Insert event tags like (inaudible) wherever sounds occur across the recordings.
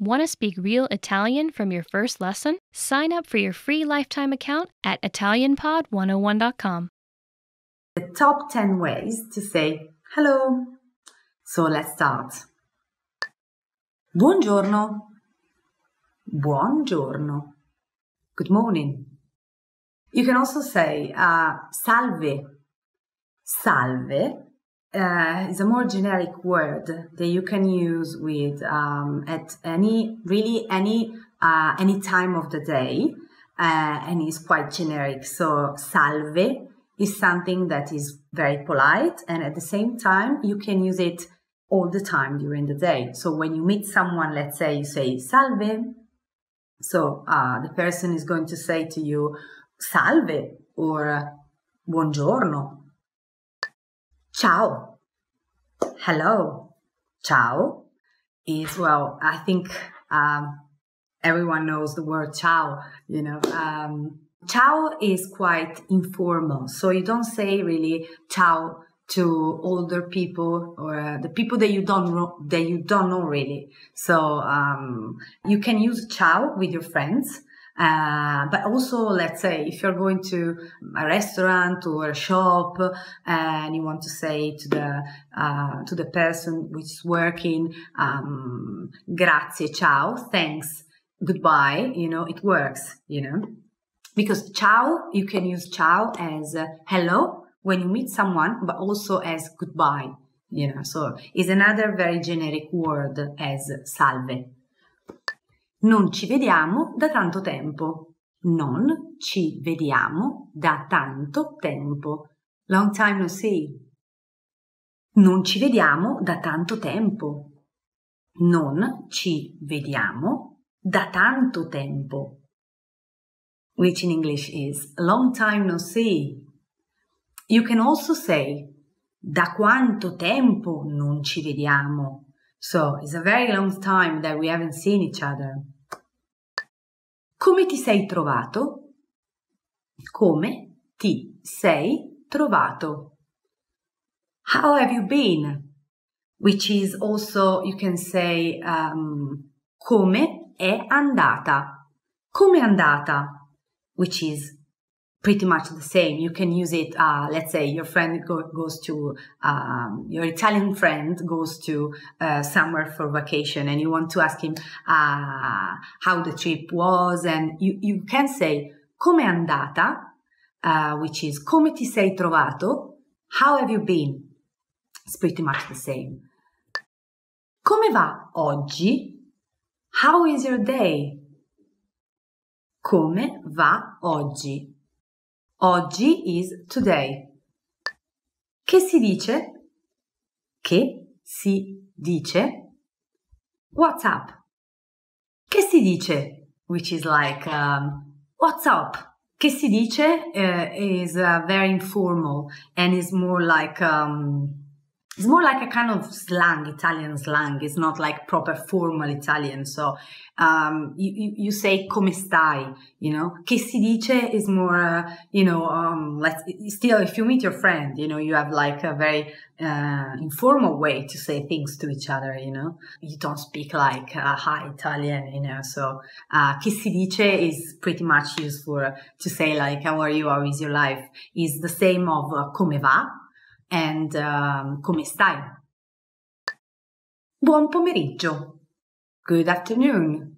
Want to speak real Italian from your first lesson? Sign up for your free lifetime account at ItalianPod101.com. The top 10 ways to say hello. So let's start. Buongiorno. Buongiorno. Good morning. You can also say uh, salve. Salve uh, is a more generic word that you can use with um, at any really any uh, any time of the day, uh, and is quite generic. So salve is something that is very polite, and at the same time you can use it all the time during the day. So when you meet someone, let's say you say salve, so uh, the person is going to say to you salve or buongiorno ciao. Hello. Ciao is, well, I think um, everyone knows the word ciao, you know. Um, ciao is quite informal. So you don't say really ciao to older people or uh, the people that you don't know, that you don't know really. So um, you can use ciao with your friends uh, but also, let's say if you're going to a restaurant or a shop uh, and you want to say to the uh, to the person is working, um, grazie, ciao, thanks, goodbye. You know, it works. You know, because ciao, you can use ciao as uh, hello when you meet someone, but also as goodbye. You know, so it's another very generic word as salve. Non ci vediamo da tanto tempo. Non ci vediamo da tanto tempo. Long time no see. Non ci vediamo da tanto tempo. Non ci vediamo da tanto tempo. Which in English is long time no see. You can also say da quanto tempo non ci vediamo So it's a very long time that we haven't seen each other. Come ti sei trovato? Come ti sei trovato? How have you been? Which is also, you can say, um, come è andata. Come è andata? Which is pretty much the same. You can use it. Uh, let's say your friend go, goes to um, your Italian friend goes to uh, somewhere for vacation, and you want to ask him uh, how the trip was, and you you can say come andata, uh, which is come ti sei trovato. How have you been? It's pretty much the same. Come va oggi? How is your day? Come va oggi? Oggi is today. Che si dice? Che si dice? What's up? Che si dice? Which is like um, what's up? Che si dice uh, is uh, very informal and is more like um, it's more like a kind of slang, Italian slang. It's not like proper formal Italian. So um, you, you, you, say come stai, you know. Che si dice is more, uh, you know, um, still if you meet your friend, you know, you have like a very uh, informal way to say things to each other, you know. You don't speak like uh, high Italian, you know. So uh, che si dice is pretty much used for to say like how are you, how is your life, is the same of uh, come va and um, come stai? Buon pomeriggio. Good afternoon.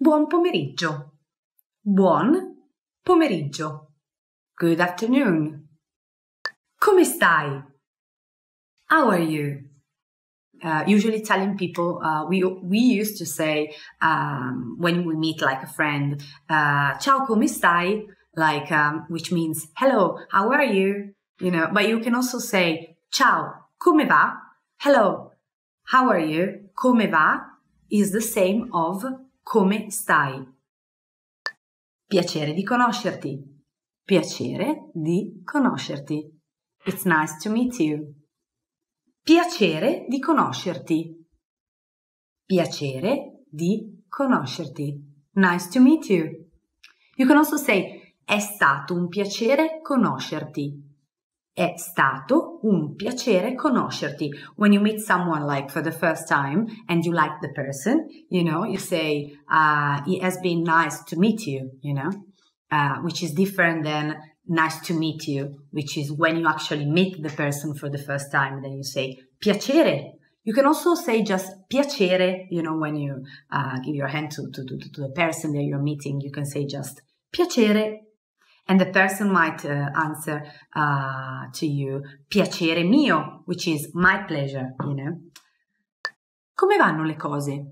Buon pomeriggio. Buon pomeriggio. Good afternoon. Come stai? How are you? Uh, usually Italian people, uh, we, we used to say um, when we meet like a friend, uh, ciao come stai, like um, which means hello, how are you? you know, but you can also say ciao, come va? Hello, how are you? Come va? Is the same of come stai. Piacere di conoscerti. Piacere di conoscerti. It's nice to meet you. Piacere di conoscerti. Piacere di conoscerti. Nice to meet you. You can also say è stato un piacere conoscerti. È stato un piacere conoscerti. When you meet someone like for the first time and you like the person, you know, you say, uh, it has been nice to meet you, you know, uh, which is different than nice to meet you, which is when you actually meet the person for the first time, then you say piacere. You can also say just piacere, you know, when you uh, give your hand to, to, to, to the person that you're meeting, you can say just piacere and the person might uh, answer uh, to you piacere mio, which is my pleasure, you know. Come vanno le cose?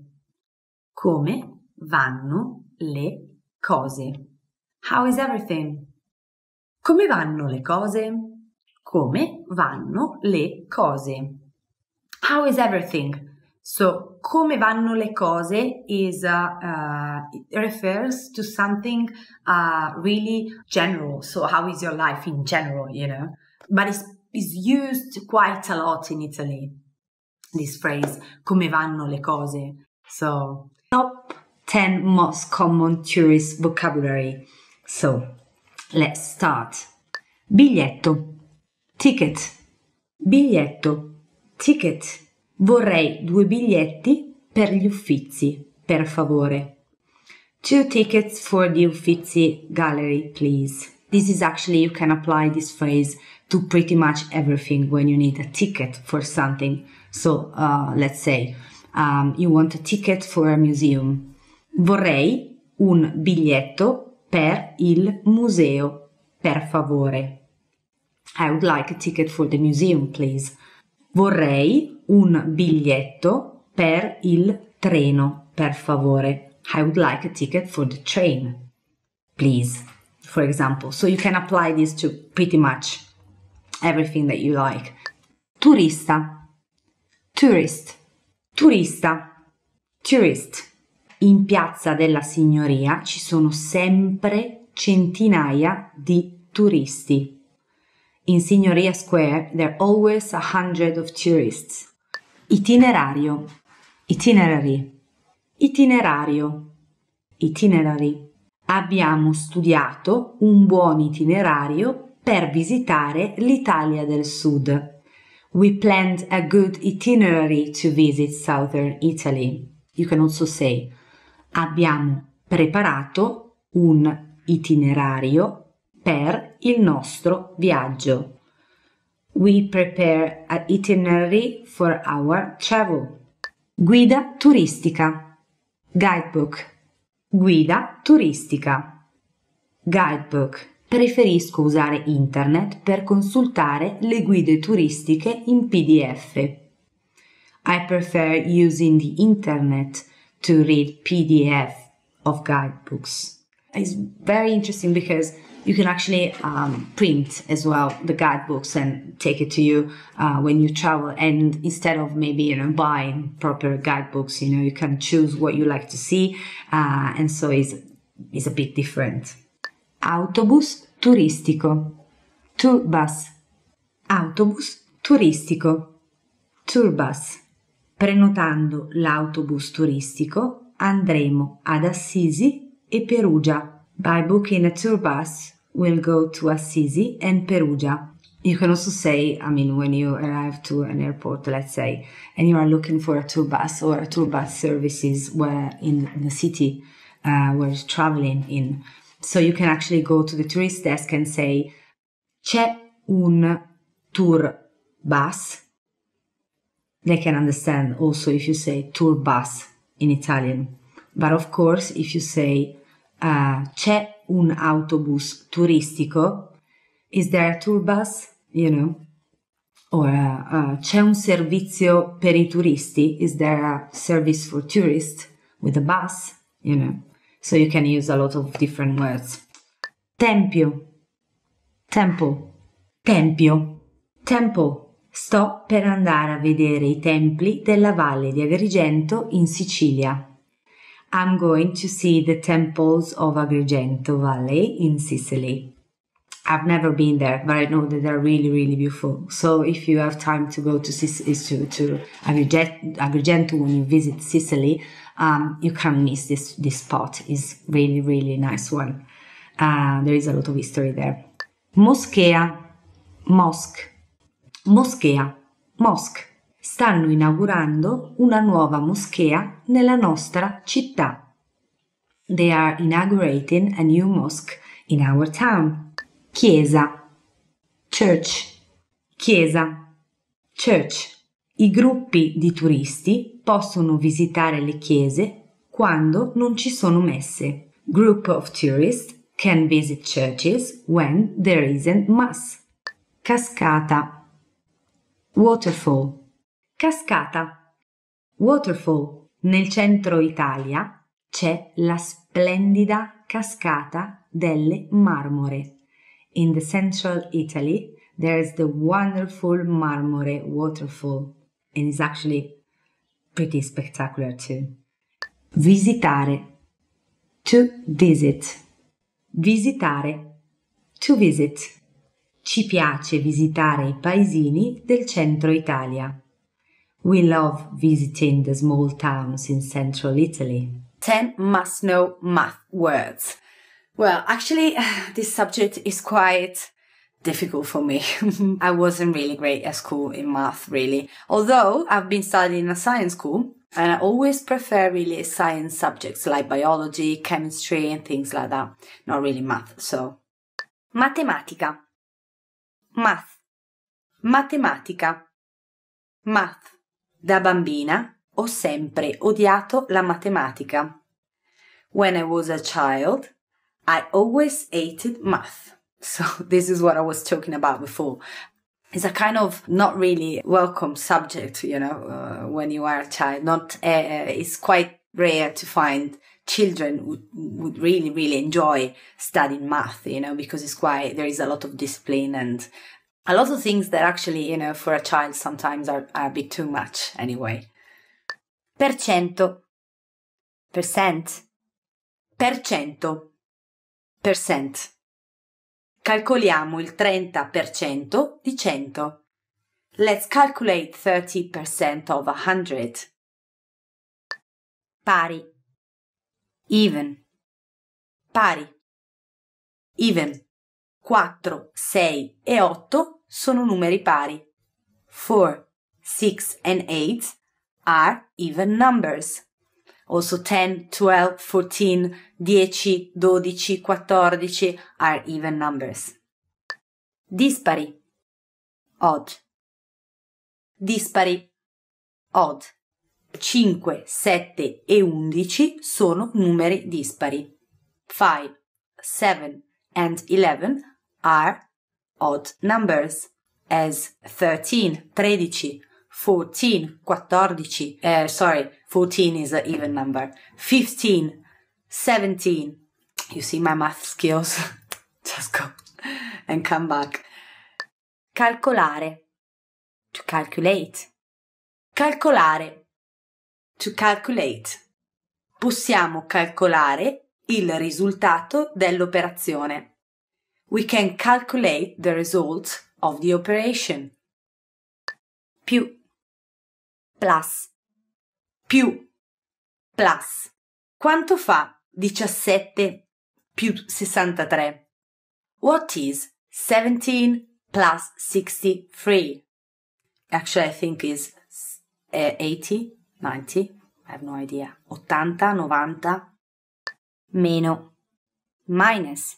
Come vanno le cose? How is everything? Come vanno le cose? Come vanno le cose? How is everything? So come vanno le cose is uh, refers to something uh, really general. So how is your life in general, you know? But it's, it's used quite a lot in Italy. This phrase, come vanno le cose. So top 10 most common tourist vocabulary. So let's start. Biglietto, ticket, biglietto, ticket. Vorrei due biglietti per gli Uffizi, per favore. Two tickets for the Uffizi gallery, please. This is actually, you can apply this phrase to pretty much everything when you need a ticket for something. So, uh, let's say, um, you want a ticket for a museum. Vorrei un biglietto per il museo, per favore. I would like a ticket for the museum, please. Vorrei un biglietto per il treno, per favore. I would like a ticket for the train, please. For example, so you can apply this to pretty much everything that you like. Turista, tourist, turista, tourist. In piazza della Signoria ci sono sempre centinaia di turisti. In Signoria Square there are always a hundred of tourists. Itinerario. Itinerary. Itinerario. Itinerary. Abbiamo studiato un buon itinerario per visitare l'Italia del Sud. We planned a good itinerary to visit southern Italy. You can also say abbiamo preparato un itinerario per il nostro viaggio. We prepare an itinerary for our travel. Guida turistica. Guidebook. Guida turistica. Guidebook. Preferisco usare internet per consultare le guide turistiche in PDF. I prefer using the internet to read PDF of guidebooks. It's very interesting because you can actually um, print as well the guidebooks and take it to you uh, when you travel. And instead of maybe you know buying proper guidebooks, you know you can choose what you like to see, uh, and so is is a bit different. Autobus turistico, tour bus. Autobus turistico, tour bus. Prenotando l'autobus turistico andremo ad Assisi e Perugia. By booking a tour bus, will go to Assisi and Perugia. You can also say, I mean, when you arrive to an airport, let's say, and you are looking for a tour bus or a tour bus services where in the city uh, where you're traveling in. So you can actually go to the tourist desk and say, c'è un tour bus. They can understand also if you say tour bus in Italian. But of course, if you say uh, c'è un autobus turistico? Is there a tour bus? You know? Or uh, uh, c'è un servizio per i turisti? Is there a service for tourists with a bus? You know? So you can use a lot of different words. Tempio. Temple. Tempio. Temple. Sto per andare a vedere i templi della valle di Agrigento in Sicilia. I'm going to see the temples of Agrigento Valley in Sicily. I've never been there, but I know that they're really, really beautiful. So if you have time to go to to, to Agrigento when you visit Sicily, um, you can't miss this this spot. is really, really nice one. Uh, there is a lot of history there. Moschea, mosque, moschea, mosque. stanno inaugurando una nuova moschea nella nostra città. They are inaugurating a new mosque in our town. Chiesa. Church. Chiesa. Church. I gruppi di turisti possono visitare le chiese quando non ci sono messe. Group of tourists can visit churches when there isn't mass. Cascata. Waterfall. Cascata. Waterfall. Nel centro Italia c'è la splendida cascata delle Marmore. In the central Italy there is the wonderful Marmore waterfall and it's actually pretty spectacular too. Visitare. To visit. Visitare. To visit. Ci piace visitare i paesini del centro Italia. We love visiting the small towns in central Italy. 10 must know math words. Well, actually, (sighs) this subject is quite difficult for me. (laughs) I wasn't really great at school in math, really. Although I've been studying a science school and I always prefer really science subjects like biology, chemistry, and things like that. Not really math, so. Matematica. Math. Matematica. Math. Da bambina ho sempre odiato la matematica. When I was a child, I always hated math. (laughs) So this is what I was talking about before. It's a kind of not really welcome subject, you know, uh, when you are a child. Not uh, uh it's quite rare to find children would, would really really enjoy studying math you know because it's quite there is a lot of discipline and a lot of things that actually, you know, for a child sometimes are, are a bit too much anyway. Per cento. Percent. Per cento. Percent. Calcoliamo il 30% di 100. Let's calculate 30% of 100. Pari. Even. Pari. Even. 4, 6 e 8 sono numeri pari. 4, 6 and 8 are even numbers. Also 10, 12, 14, 10, 12, 14 are even numbers. Dispari. Odd. Dispari. Odd. 5, 7 e 11 sono numeri dispari. 5, 7 and 11 are odd numbers as 13, 13, 14, 14, uh, sorry, 14 is an even number, 15, 17. You see my math skills? (laughs) Just go and come back. Calcolare, to calculate. Calcolare, to calculate. Possiamo calcolare il risultato dell'operazione. we can calculate the result of the operation. Più plus più plus. Quanto fa 17 più 63? What is 17 plus 63? Actually, I think is eh, 80, 90, I have no idea. 80, 90, meno, minus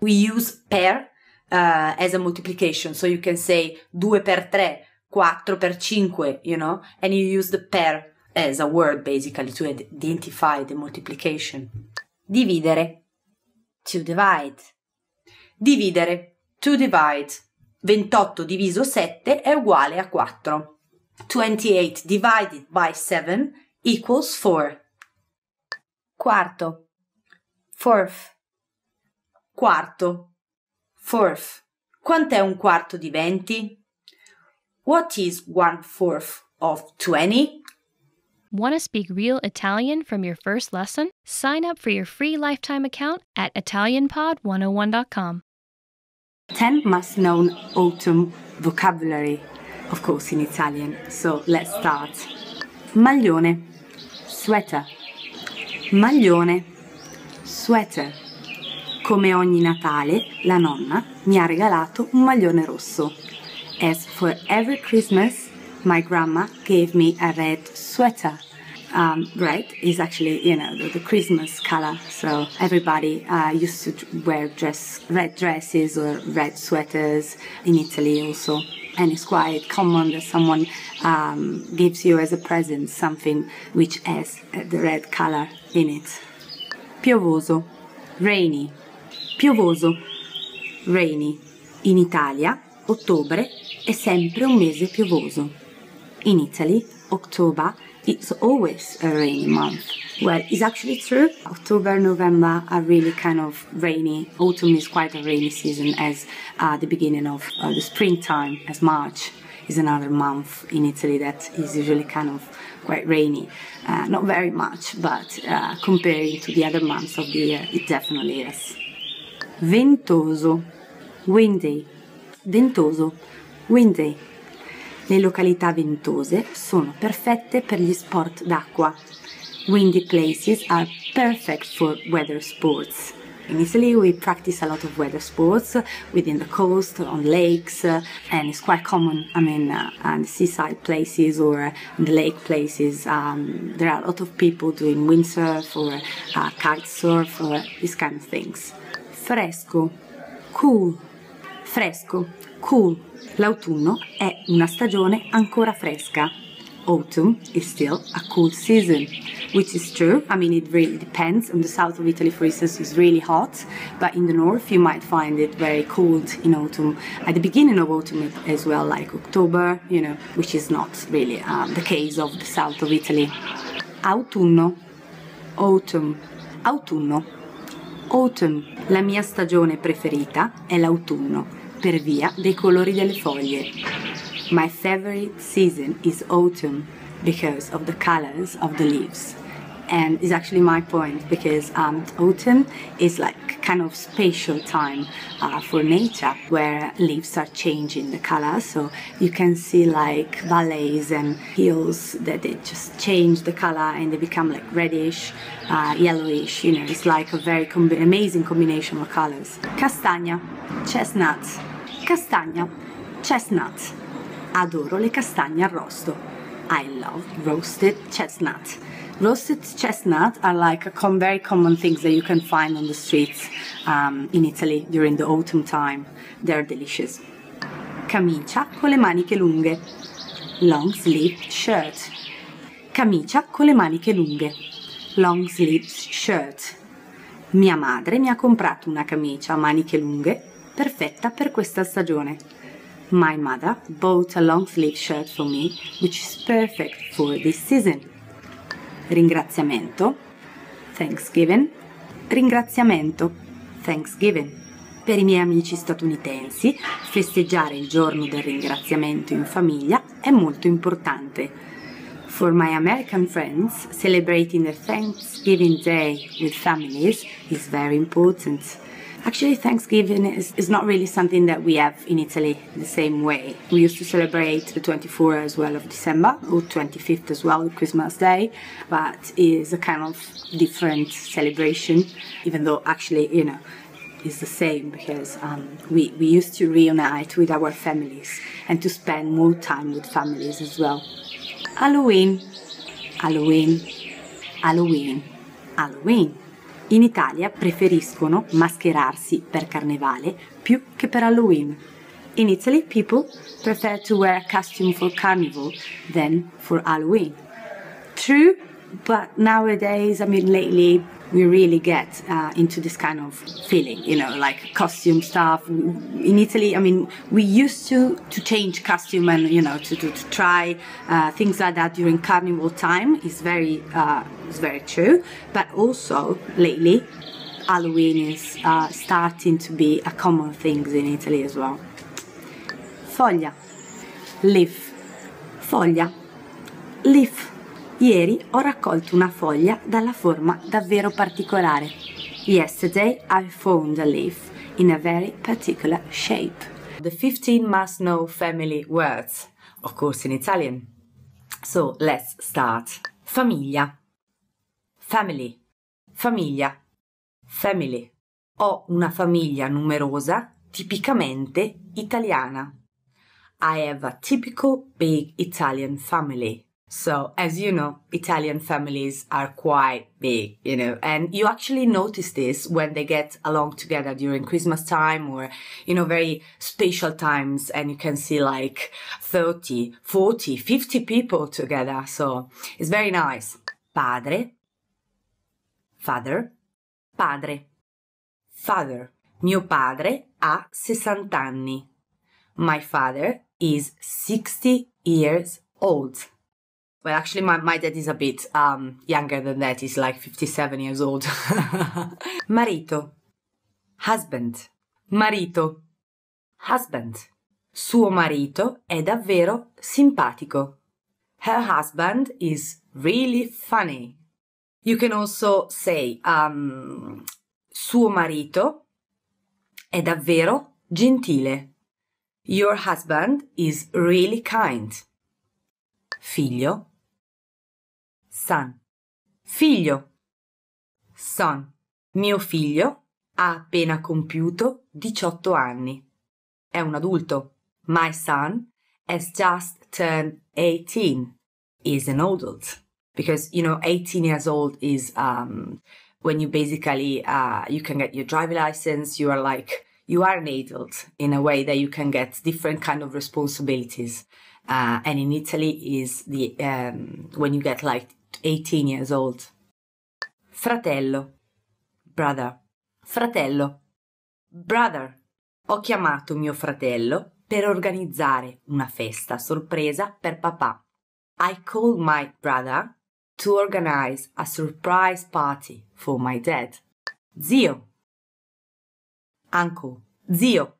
we use pair uh, eh, as a multiplication. So you can say 2 per 3, 4 per 5, you know, and you use the pair as a word basically to identify the multiplication. Dividere. To divide. Dividere. To divide. 28 diviso 7 è uguale a 4. 28 divided by 7 equals 4. Quarto. Fourth. Quarto. Fourth. Quant'è un quarto di venti? What is one fourth of 20? Want to speak real Italian from your first lesson? Sign up for your free lifetime account at ItalianPod101.com. 10 must know autumn vocabulary, of course, in Italian. So let's start. Maglione, sweater. Maglione, sweater. Come ogni Natale, la nonna mi ha regalato un maglione rosso. As for every Christmas, my grandma gave me a red sweater. Um, red is actually, you know, the, the Christmas color. So everybody uh, used to wear dress, red dresses or red sweaters in Italy also. And it's quite common that someone um, gives you as a present something which has the red color in it. Piovoso, rainy, Piovoso. Rainy. In Italia, ottobre è sempre un mese piovoso. In Italy, October is always a rainy month. Well, it's actually true. October, November are really kind of rainy. Autumn is quite a rainy season as uh, the beginning of uh, the springtime, as March is another month in Italy that is usually kind of quite rainy. Uh, not very much, but uh, comparing to the other months of the year, it definitely is ventoso, windy, ventoso, windy. Le località ventose sono perfette per gli sport d'acqua. Windy places are perfect for weather sports. In Italy, we practice a lot of weather sports within the coast, on lakes, uh, and it's quite common. I mean, uh, on seaside places or uh, the lake places, um, there are a lot of people doing windsurf or uh, kite surf or these kind of things. fresco, cool, fresco, cool. L'autunno è una stagione ancora fresca. Autumn is still a cool season, which is true. I mean, it really depends. In the south of Italy, for instance, it's really hot, but in the north, you might find it very cold in autumn. At the beginning of autumn, as well, like October, you know, which is not really um, the case of the south of Italy. Autunno, autumn, autunno Autumn. La mia stagione preferita è l'autunno, per via dei colori delle foglie. My favorite season is autumn because of the colors of the leaves. and it's actually my point because um, autumn is like kind of spatial time uh, for nature where leaves are changing the color so you can see like valleys and hills that they just change the color and they become like reddish uh, yellowish you know it's like a very com- amazing combination of colors castagna chestnut castagna chestnut adoro le castagne arrosto I love roasted chestnut Roasted chestnuts are like com- very common things that you can find on the streets um, in Italy during the autumn time. They're delicious. Camicia con le maniche lunghe. Long sleeve shirt. Camicia con le maniche lunghe. Long sleeve shirt. Mia madre mi ha comprato una camicia a maniche lunghe perfetta per questa stagione. My mother bought a long sleeve shirt for me, which is perfect for this season ringraziamento, Thanksgiving, ringraziamento, Thanksgiving. Per i miei amici statunitensi, festeggiare il giorno del ringraziamento in famiglia è molto importante. For my American friends, celebrating the Thanksgiving Day with families is very important. Actually, Thanksgiving is, is not really something that we have in Italy the same way. We used to celebrate the 24th as well of December, or 25th as well, Christmas Day, but it's a kind of different celebration, even though actually, you know, is the same because um, we, we used to reunite with our families and to spend more time with families as well. Halloween, Halloween, Halloween, Halloween. In Italia preferiscono mascherarsi per carnevale più che per Halloween. In Italy people prefer to wear a costume for carnival than for Halloween. True But nowadays, I mean, lately, we really get uh, into this kind of feeling, you know, like costume stuff. In Italy, I mean, we used to to change costume and you know to to, to try uh, things like that during carnival time. is very uh, is very true. But also lately, Halloween is uh, starting to be a common thing in Italy as well. Foglia, leaf, foglia, leaf Ieri ho raccolto una foglia dalla forma davvero particolare. Yesterday I found a leaf in a very particular shape. The 15 must know family words, of course in Italian. So let's start. Famiglia. Family. Famiglia. Family. Ho una famiglia numerosa, tipicamente italiana. I have a typical big Italian family. So, as you know, Italian families are quite big, you know, and you actually notice this when they get along together during Christmas time or, you know, very special times. And you can see like 30, 40, 50 people together. So it's very nice. Padre, father, padre, father. Mio padre ha 60 anni. My father is 60 years old. Well, actually, my, my dad is a bit um, younger than that. He's like 57 years old. (laughs) Marito. Husband. Marito. Husband. Suo marito è davvero simpatico. Her husband is really funny. You can also say um, suo marito è davvero gentile. Your husband is really kind. Figlio son. Figlio. Son. Mio figlio ha appena compiuto 18 anni. È un adulto. My son has just turned 18. Is an adult. Because, you know, 18 years old is um, when you basically, uh, you can get your driving license. You are like, you are an adult in a way that you can get different kind of responsibilities. Uh, and in Italy is the, um, when you get like 18 years old. Fratello. Brother. Fratello. Brother. Ho chiamato mio fratello per organizzare una festa sorpresa per papà. I called my brother to organize a surprise party for my dad. Zio. Uncle. Zio.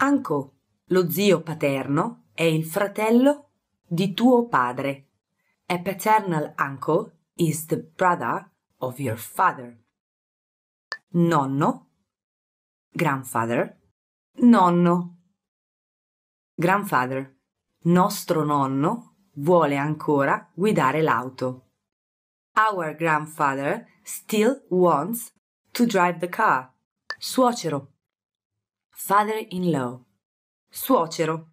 Uncle. Lo zio paterno è il fratello di tuo padre. A paternal uncle is the brother of your father. Nonno, grandfather, nonno, grandfather. Nostro nonno vuole ancora guidare l'auto. Our grandfather still wants to drive the car. Suocero. Father-in-law. Suocero.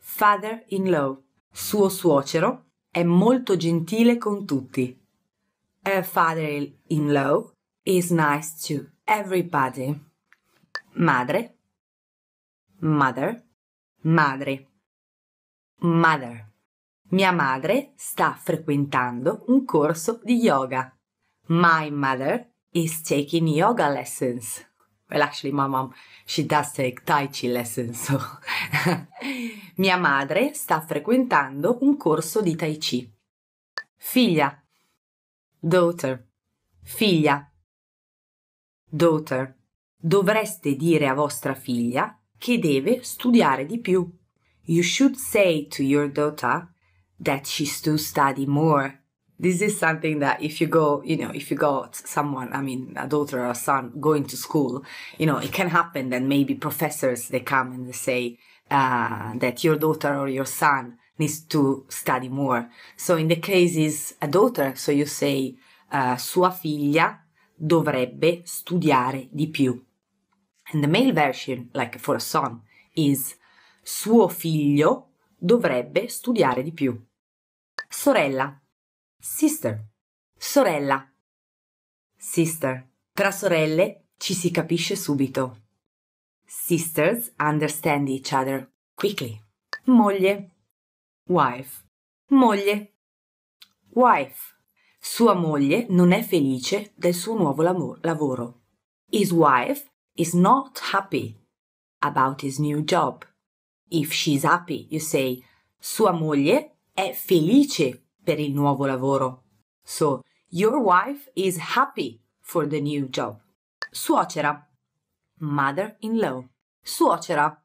Father-in-law. Suo suocero è molto gentile con tutti. Her father-in-law is nice to everybody. Madre, mother, madre, mother. Mia madre sta frequentando un corso di yoga. My mother is taking yoga lessons. Well, actually, my mom, she does take Tai Chi lessons, so. (laughs) Mia madre sta frequentando un corso di Tai Chi. Figlia. Daughter. Figlia. Daughter. Dovreste dire a vostra figlia che deve studiare di più. You should say to your daughter that she should study more. this is something that if you go, you know, if you got someone, I mean, a daughter or a son going to school, you know, it can happen that maybe professors, they come and they say uh, that your daughter or your son needs to study more. So in the case is a daughter, so you say, uh, sua figlia dovrebbe studiare di più. And the male version, like for a son, is suo figlio dovrebbe studiare di più. Sorella, Sister. Sorella. Sister. Tra sorelle ci si capisce subito. Sisters understand each other quickly. Moglie. Wife. Moglie. Wife. Sua moglie non è felice del suo nuovo lavoro. His wife is not happy about his new job. If she's happy, you say, sua moglie è felice per il nuovo lavoro. So, your wife is happy for the new job. Suocera, mother-in-law. Suocera,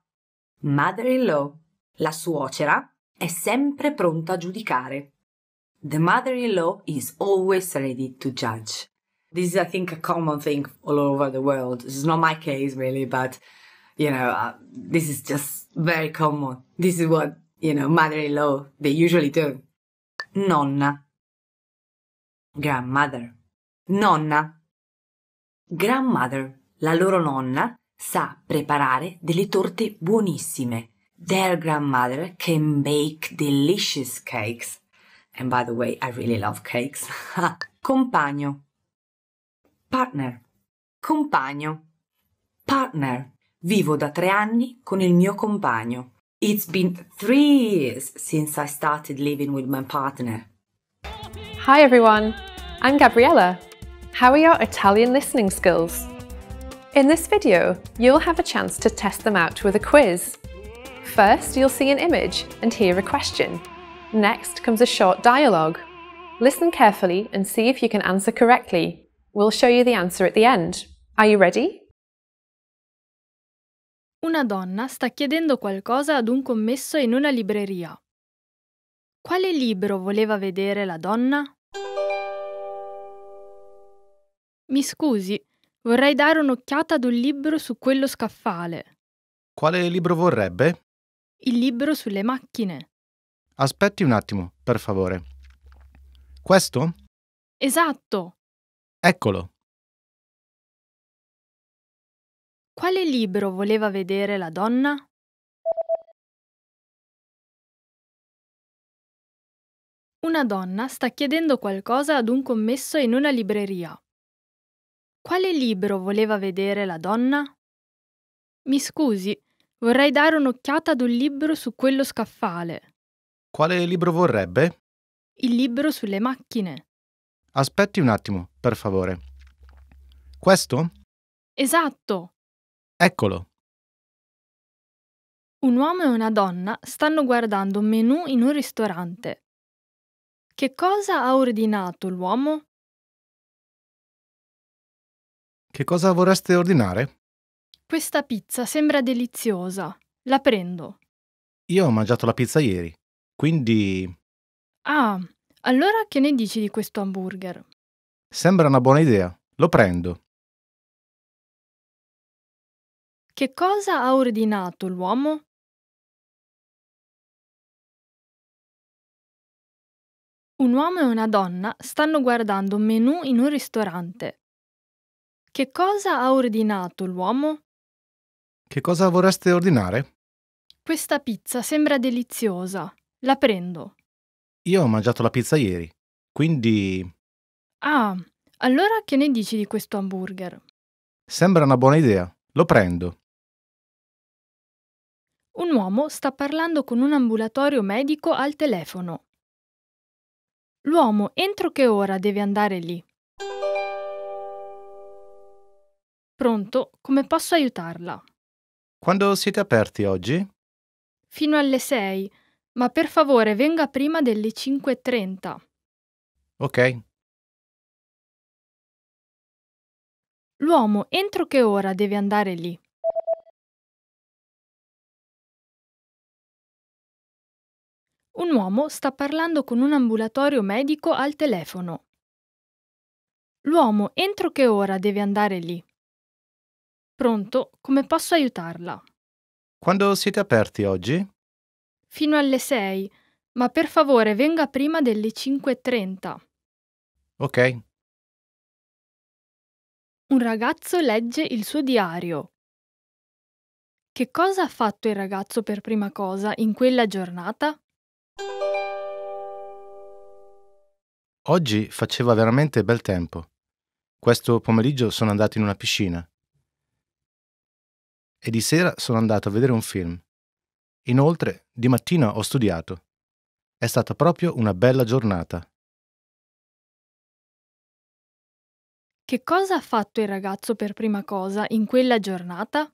mother-in-law. La suocera è sempre pronta a giudicare. The mother-in-law is always ready to judge. This is, I think, a common thing all over the world. This is not my case, really, but you know, uh, this is just very common. This is what, you know, mother in law, they usually do. Nonna. Grandmother. Nonna. Grandmother, la loro nonna, sa preparare delle torte buonissime. Their grandmother can bake delicious cakes. And by the way, I really love cakes. (laughs) Compagno. Partner. Compagno. Partner. Vivo da tre anni con il mio compagno. It's been three years since I started living with my partner. Hi everyone, I'm Gabriella. How are your Italian listening skills? In this video, you'll have a chance to test them out with a quiz. First, you'll see an image and hear a question. Next comes a short dialogue. Listen carefully and see if you can answer correctly. We'll show you the answer at the end. Are you ready? Una donna sta chiedendo qualcosa ad un commesso in una libreria. Quale libro voleva vedere la donna? Mi scusi, vorrei dare un'occhiata ad un libro su quello scaffale. Quale libro vorrebbe? Il libro sulle macchine. Aspetti un attimo, per favore. Questo? Esatto. Eccolo. Quale libro voleva vedere la donna? Una donna sta chiedendo qualcosa ad un commesso in una libreria. Quale libro voleva vedere la donna? Mi scusi, vorrei dare un'occhiata ad un libro su quello scaffale. Quale libro vorrebbe? Il libro sulle macchine. Aspetti un attimo, per favore. Questo? Esatto. Eccolo. Un uomo e una donna stanno guardando un menù in un ristorante. Che cosa ha ordinato l'uomo? Che cosa vorreste ordinare? Questa pizza sembra deliziosa. La prendo. Io ho mangiato la pizza ieri, quindi... Ah, allora che ne dici di questo hamburger? Sembra una buona idea. Lo prendo. Che cosa ha ordinato l'uomo? Un uomo e una donna stanno guardando un menù in un ristorante. Che cosa ha ordinato l'uomo? Che cosa vorreste ordinare? Questa pizza sembra deliziosa. La prendo. Io ho mangiato la pizza ieri, quindi... Ah, allora che ne dici di questo hamburger? Sembra una buona idea. Lo prendo. Un uomo sta parlando con un ambulatorio medico al telefono. L'uomo entro che ora deve andare lì? Pronto, come posso aiutarla? Quando siete aperti oggi? Fino alle 6, ma per favore venga prima delle 5.30. Ok. L'uomo entro che ora deve andare lì? Un uomo sta parlando con un ambulatorio medico al telefono. L'uomo entro che ora deve andare lì? Pronto, come posso aiutarla? Quando siete aperti oggi? Fino alle 6, ma per favore venga prima delle 5.30. Ok. Un ragazzo legge il suo diario. Che cosa ha fatto il ragazzo per prima cosa in quella giornata? Oggi faceva veramente bel tempo. Questo pomeriggio sono andato in una piscina. E di sera sono andato a vedere un film. Inoltre, di mattina ho studiato. È stata proprio una bella giornata. Che cosa ha fatto il ragazzo per prima cosa in quella giornata?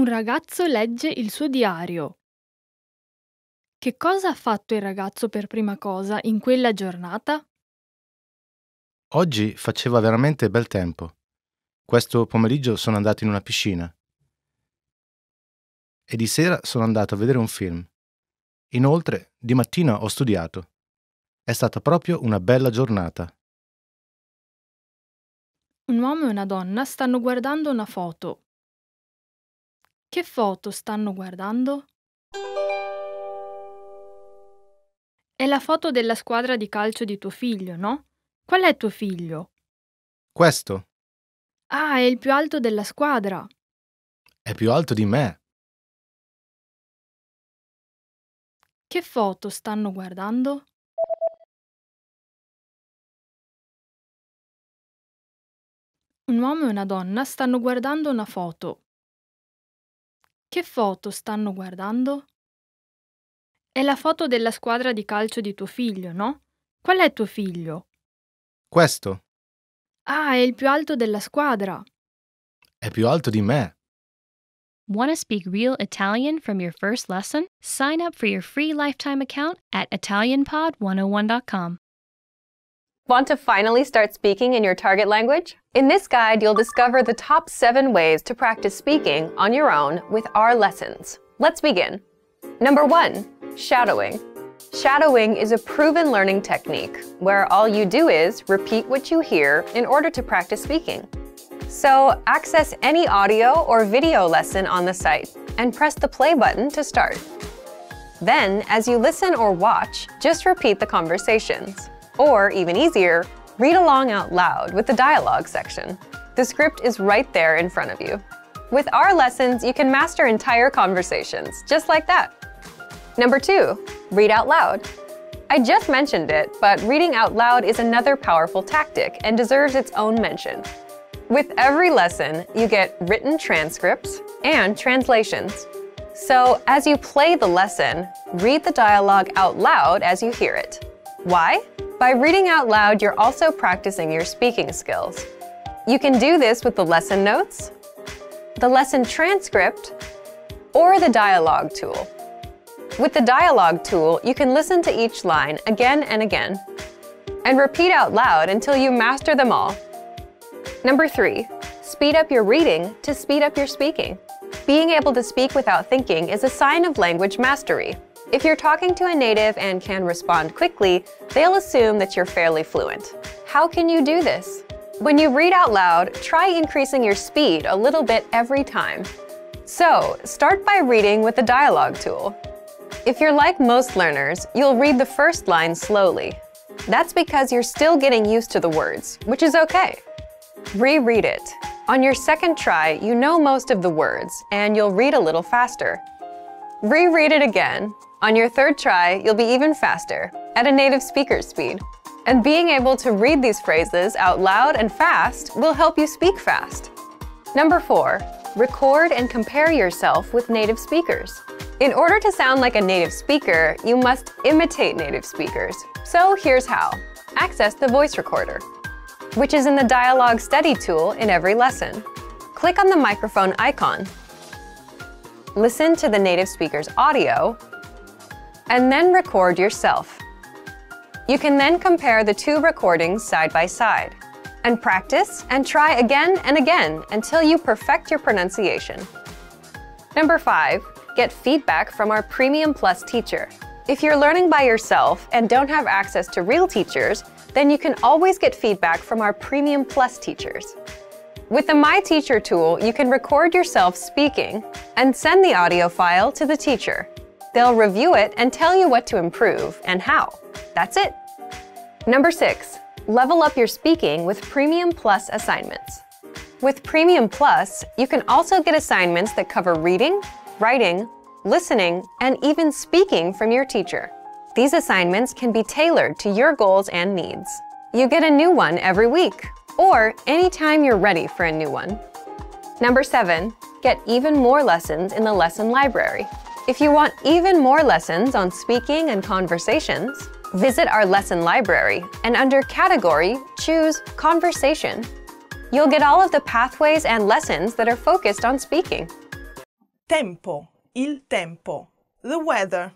Un ragazzo legge il suo diario. Che cosa ha fatto il ragazzo per prima cosa in quella giornata? Oggi faceva veramente bel tempo. Questo pomeriggio sono andato in una piscina. E di sera sono andato a vedere un film. Inoltre, di mattina ho studiato. È stata proprio una bella giornata. Un uomo e una donna stanno guardando una foto. Che foto stanno guardando? È la foto della squadra di calcio di tuo figlio, no? Qual è tuo figlio? Questo Ah, è il più alto della squadra. è più alto di me. Che foto stanno guardando? Un uomo e una donna stanno guardando una foto. Che foto stanno guardando? È la foto della squadra di calcio di tuo figlio, no? Qual è tuo figlio? Questo. Ah, è il più alto della squadra. È più alto di me. Want to speak real Italian from your first lesson? Sign up for your free lifetime account at ItalianPod101.com. Want to finally start speaking in your target language? In this guide, you'll discover the top seven ways to practice speaking on your own with our lessons. Let's begin. Number one, shadowing. Shadowing is a proven learning technique where all you do is repeat what you hear in order to practice speaking. So access any audio or video lesson on the site and press the play button to start. Then, as you listen or watch, just repeat the conversations. Or, even easier, read along out loud with the dialogue section. The script is right there in front of you. With our lessons, you can master entire conversations, just like that. Number two, read out loud. I just mentioned it, but reading out loud is another powerful tactic and deserves its own mention. With every lesson, you get written transcripts and translations. So as you play the lesson, read the dialogue out loud as you hear it. Why? By reading out loud, you're also practicing your speaking skills. You can do this with the lesson notes, the lesson transcript, or the dialogue tool. With the dialogue tool, you can listen to each line again and again, and repeat out loud until you master them all. Number three, speed up your reading to speed up your speaking. Being able to speak without thinking is a sign of language mastery. If you're talking to a native and can respond quickly, they'll assume that you're fairly fluent. How can you do this? When you read out loud, try increasing your speed a little bit every time. So, start by reading with the dialogue tool. If you're like most learners, you'll read the first line slowly. That's because you're still getting used to the words, which is okay. Reread it. On your second try, you know most of the words, and you'll read a little faster. Reread it again, on your third try, you'll be even faster, at a native speaker's speed. And being able to read these phrases out loud and fast will help you speak fast. Number four, record and compare yourself with native speakers. In order to sound like a native speaker, you must imitate native speakers. So here's how. Access the voice recorder, which is in the dialogue study tool in every lesson. Click on the microphone icon. Listen to the native speaker's audio and then record yourself. You can then compare the two recordings side by side and practice and try again and again until you perfect your pronunciation. Number five, get feedback from our Premium Plus teacher. If you're learning by yourself and don't have access to real teachers, then you can always get feedback from our Premium Plus teachers. With the My Teacher tool, you can record yourself speaking and send the audio file to the teacher. They'll review it and tell you what to improve and how. That's it. Number six, level up your speaking with Premium Plus assignments. With Premium Plus, you can also get assignments that cover reading, writing, listening, and even speaking from your teacher. These assignments can be tailored to your goals and needs. You get a new one every week, or anytime you're ready for a new one. Number seven, get even more lessons in the lesson library. If you want even more lessons on speaking and conversations, visit our lesson library and under Category, choose Conversation. You'll get all of the pathways and lessons that are focused on speaking. Tempo, il tempo, the weather.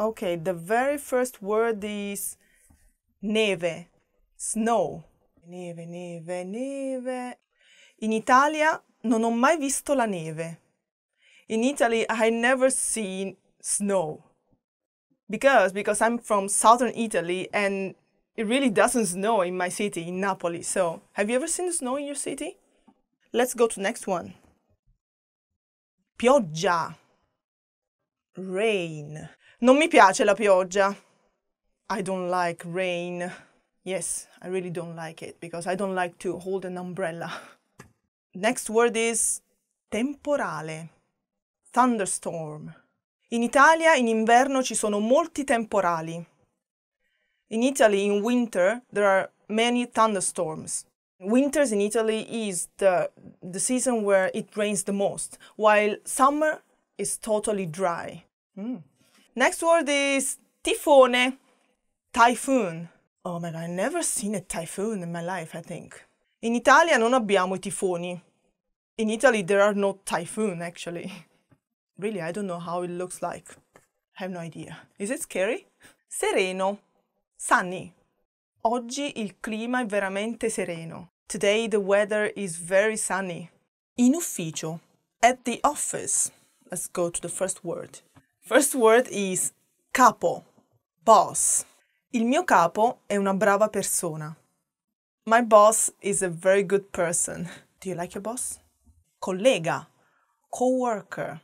Okay, the very first word is neve, snow. Neve, neve, neve. In Italia, non ho mai visto la neve. In Italy, I never seen snow. Because because I'm from southern Italy and it really doesn't snow in my city in Napoli. So, have you ever seen snow in your city? Let's go to next one. Pioggia. Rain. Non mi piace la pioggia. I don't like rain. Yes, I really don't like it because I don't like to hold an umbrella. (laughs) Next word is temporale, thunderstorm. In Italia in inverno ci sono molti temporali. In Italy in winter there are many thunderstorms. Winters in Italy is the, the season where it rains the most, while summer is totally dry. Mm. Next word is tifone, typhoon. Oh my god, i never seen a typhoon in my life, I think. In Italia non abbiamo i tifoni. In Italy there are no typhoon actually. Really, I don't know how it looks like. I have no idea. Is it scary? Sereno. Sunny. Oggi il clima è veramente sereno. Today the weather is very sunny. In ufficio. At the office. Let's go to the first word. First word is capo. Boss. Il mio capo è una brava persona. My boss is a very good person. Do you like your boss? Collega, co-worker.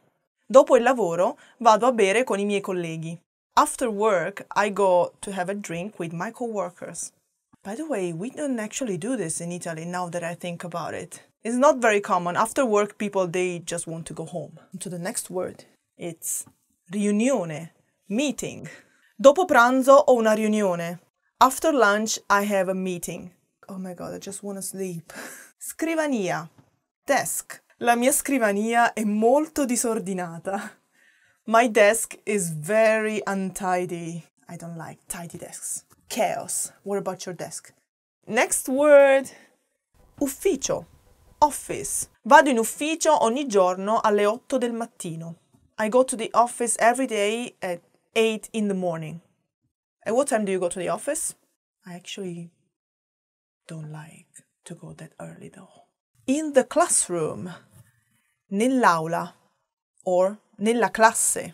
Dopo il lavoro vado a bere con i miei colleghi. After work, I go to have a drink with my co-workers. By the way, we don't actually do this in Italy now that I think about it. It's not very common. After work, people, they just want to go home. To the next word. It's riunione, meeting. Dopo pranzo ho una riunione. After lunch, I have a meeting. Oh my god, I just wanna sleep. (laughs) Scrivania. Desk. La mia scrivania è molto disordinata. My desk is very untidy. I don't like tidy desks. Chaos. What about your desk? Next word. Ufficio. Office. Vado in ufficio ogni giorno alle 8 del mattino. I go to the office every day at 8 in the morning. At what time do you go to the office? I actually don't like to go that early though. In the classroom, nell'aula or nella classe.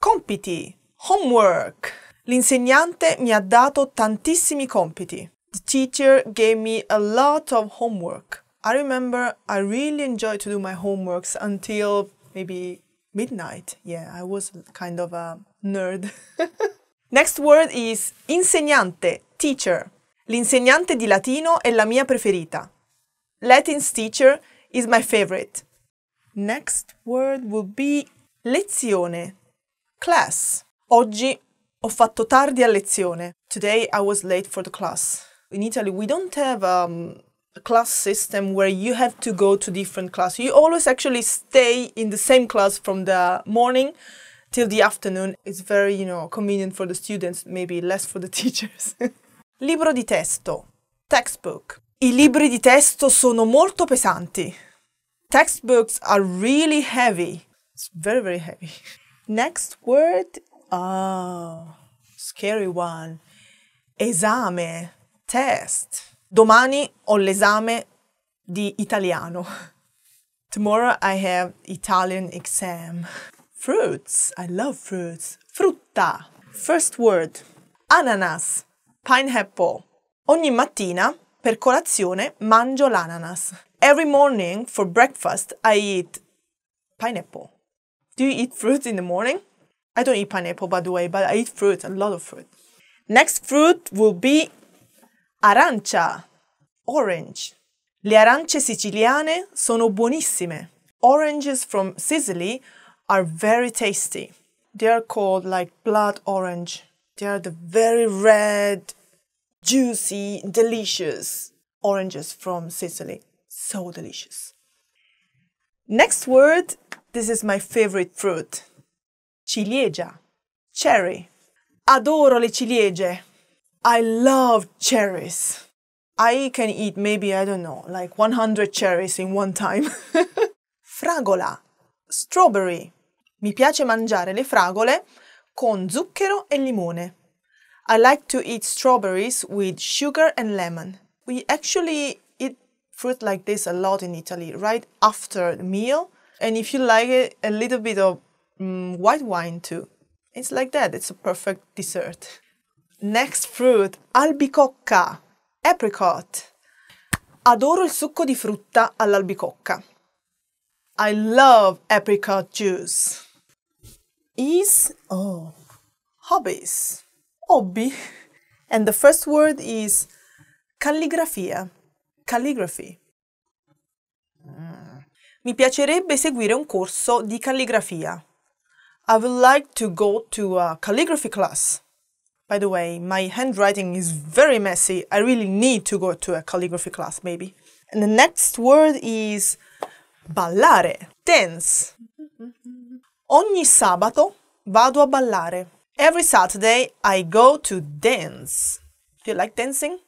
Compiti, homework. L'insegnante mi ha dato tantissimi compiti. The teacher gave me a lot of homework. I remember I really enjoyed to do my homeworks until maybe midnight. Yeah, I was kind of a nerd. (laughs) Next word is insegnante, teacher. L'insegnante di latino è la mia preferita. Latin's teacher is my favorite. Next word would be lezione. Class. Oggi ho fatto tardi a lezione. Today I was late for the class. In Italy we don't have um, a class system where you have to go to different class. You always actually stay in the same class from the morning till the afternoon. It's very, you know, convenient for the students, maybe less for the (laughs) teachers. Libro di testo. Textbook. I libri di testo sono molto pesanti. Textbooks are really heavy. It's very, very heavy. Next word. oh, scary one. Esame. Test. Domani ho l'esame di italiano. Tomorrow I have Italian exam. Fruits. I love fruits. Frutta. First word. Ananas. Pineapple. Ogni mattina per colazione mangio l'ananas. Every morning for breakfast I eat pineapple. Do you eat fruit in the morning? I don't eat pineapple by the way, but I eat fruit, a lot of fruit. Next fruit will be arancia, orange. Le arance siciliane sono buonissime. Oranges from Sicily are very tasty. They are called like blood orange. They are the very red, juicy, delicious oranges from Sicily. So delicious. Next word, this is my favorite fruit. Ciliegia, cherry. Adoro le ciliegie. I love cherries. I can eat maybe, I don't know, like 100 cherries in one time. (laughs) Fragola, strawberry. Mi piace mangiare le fragole con zucchero e limone. I like to eat strawberries with sugar and lemon. We actually eat fruit like this a lot in Italy, right after the meal. And if you like it, a little bit of um, white wine too. It's like that, it's a perfect dessert. Next fruit, albicocca, apricot. Adoro il succo di frutta all'albicocca. I love apricot juice is oh, hobbies, hobby. (laughs) And the first word is calligrafia, calligraphy. Mm. Mi piacerebbe seguire un corso di calligrafia. I would like to go to a calligraphy class. By the way, my handwriting is very messy. I really need to go to a calligraphy class, maybe. And the next word is ballare, dance. Ogni sabato vado a ballare. Every Saturday I go to dance. Do you like dancing?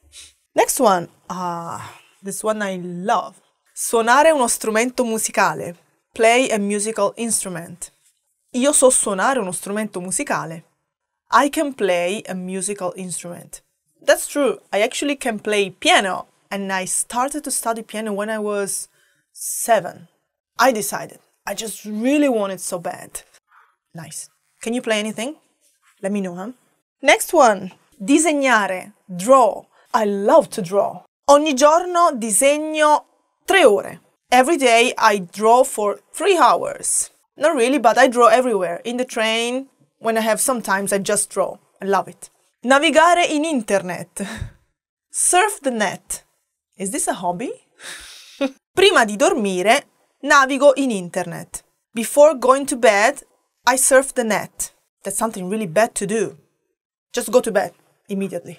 Next one. Ah, this one I love. Suonare uno strumento musicale. Play a musical instrument. Io so suonare uno strumento musicale. I can play a musical instrument. That's true. I actually can play piano and I started to study piano when I was seven. I decided I just really want it so bad. Nice. Can you play anything? Let me know, huh? Next one. Disegnare. Draw. I love to draw. Ogni giorno disegno tre ore. Every day I draw for three hours. Not really, but I draw everywhere. In the train, when I have sometimes I just draw. I love it. Navigare in internet. (laughs) Surf the net. Is this a hobby? (laughs) Prima di dormire navigo in internet. Before going to bed, I surf the net. That's something really bad to do. Just go to bed immediately.